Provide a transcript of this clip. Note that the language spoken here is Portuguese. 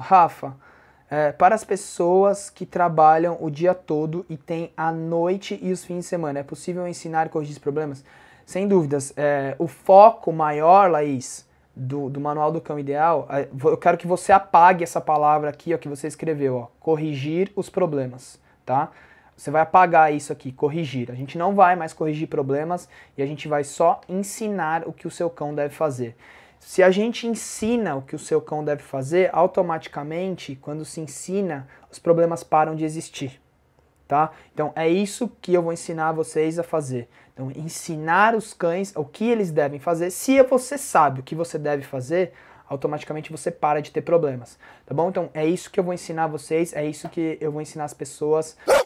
Rafa, é, para as pessoas que trabalham o dia todo e têm a noite e os fins de semana, é possível ensinar e corrigir problemas? Sem dúvidas. É, o foco maior, Laís, do, do Manual do Cão Ideal, é, eu quero que você apague essa palavra aqui ó, que você escreveu, ó, corrigir os problemas, tá? Você vai apagar isso aqui, corrigir. A gente não vai mais corrigir problemas e a gente vai só ensinar o que o seu cão deve fazer. Se a gente ensina o que o seu cão deve fazer, automaticamente, quando se ensina, os problemas param de existir. Tá? Então é isso que eu vou ensinar vocês a fazer. Então ensinar os cães o que eles devem fazer. Se você sabe o que você deve fazer, automaticamente você para de ter problemas, tá bom? Então é isso que eu vou ensinar vocês, é isso que eu vou ensinar as pessoas.